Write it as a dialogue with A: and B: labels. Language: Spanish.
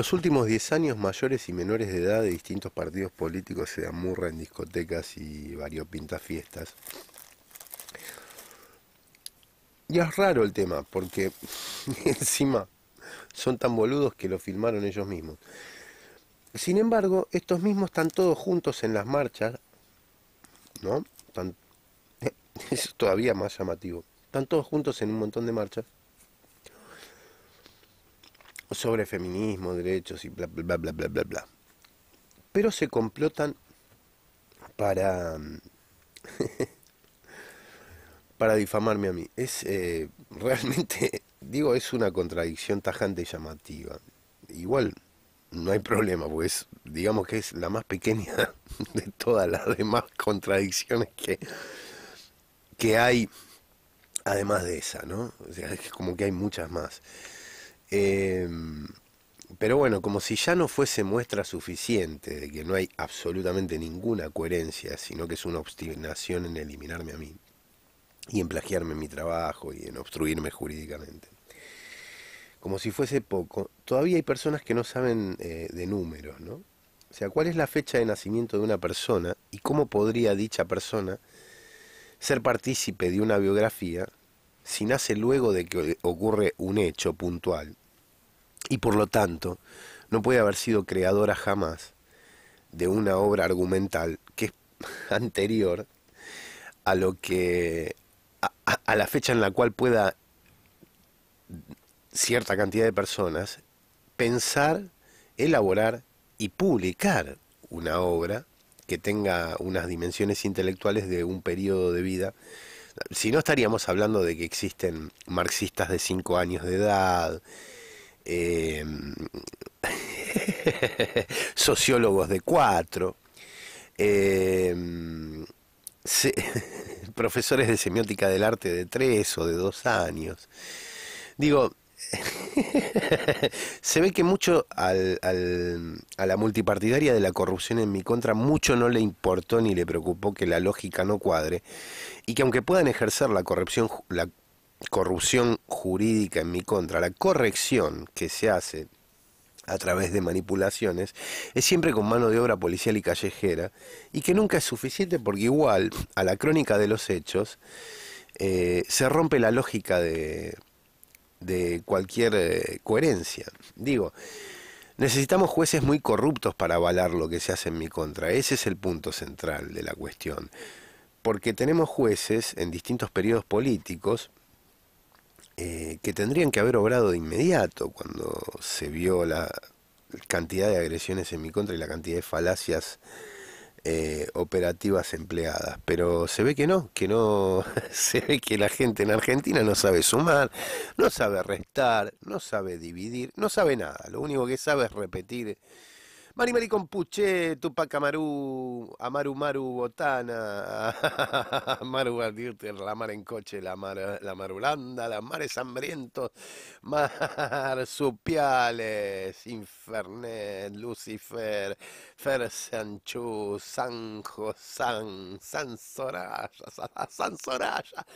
A: Los últimos 10 años, mayores y menores de edad de distintos partidos políticos se amurran en discotecas y variopintas fiestas. Y es raro el tema, porque encima son tan boludos que lo filmaron ellos mismos. Sin embargo, estos mismos están todos juntos en las marchas, ¿no? es todavía más llamativo. Están todos juntos en un montón de marchas sobre feminismo, derechos y bla, bla, bla, bla, bla, bla. Pero se complotan para, para difamarme a mí. Es eh, realmente, digo, es una contradicción tajante y llamativa. Igual, no hay problema, pues digamos que es la más pequeña de todas las demás contradicciones que, que hay, además de esa, ¿no? O sea, es como que hay muchas más. Em, pero bueno, como si ya no fuese muestra suficiente de que no hay absolutamente ninguna coherencia, sino que es una obstinación en eliminarme a mí y en plagiarme mi trabajo y en obstruirme jurídicamente. Como si fuese poco, todavía hay personas que no saben eh, de números, ¿no? O sea, ¿cuál es la fecha de nacimiento de una persona y cómo podría dicha persona ser partícipe de una biografía si nace luego de que ocurre un hecho puntual y por lo tanto no puede haber sido creadora jamás de una obra argumental que es anterior a lo que a, la fecha en la cual pueda cierta cantidad de personas pensar, elaborar y publicar una obra que tenga unas dimensiones intelectuales de un periodo de vida. Si no estaríamos hablando de que existen marxistas de cinco años de edad, eh, sociólogos de cuatro, eh, profesores de semiótica del arte de tres o de dos años. Digo, se ve que mucho a la multipartidaria de la corrupción en mi contra, mucho no le importó ni le preocupó que la lógica no cuadre y que aunque puedan ejercer la corrupción, la corrupción jurídica en mi contra, la corrección que se hace a través de manipulaciones, es siempre con mano de obra policial y callejera, y que nunca es suficiente porque igual a la crónica de los hechos eh, se rompe la lógica de, cualquier eh, coherencia. Digo, necesitamos jueces muy corruptos para avalar lo que se hace en mi contra, ese es el punto central de la cuestión, porque tenemos jueces en distintos periodos políticos, eh, que tendrían que haber obrado de inmediato cuando se vio la cantidad de agresiones en mi contra y la cantidad de falacias eh, operativas empleadas. Pero se ve que no, que no, se ve que la gente en Argentina no sabe sumar, no sabe restar, no sabe dividir, no sabe nada. Lo único que sabe es repetir Mari Mari Compuche, Tupac Amaru, Amaru Maru Botana, Maru Batirter, la mar en coche, la mar, la marulanda, la mares hambrientos, mar supiales, Infernet, Lucifer, Fer Sanchu, Sanjo, San, San Soraya, San Soraya.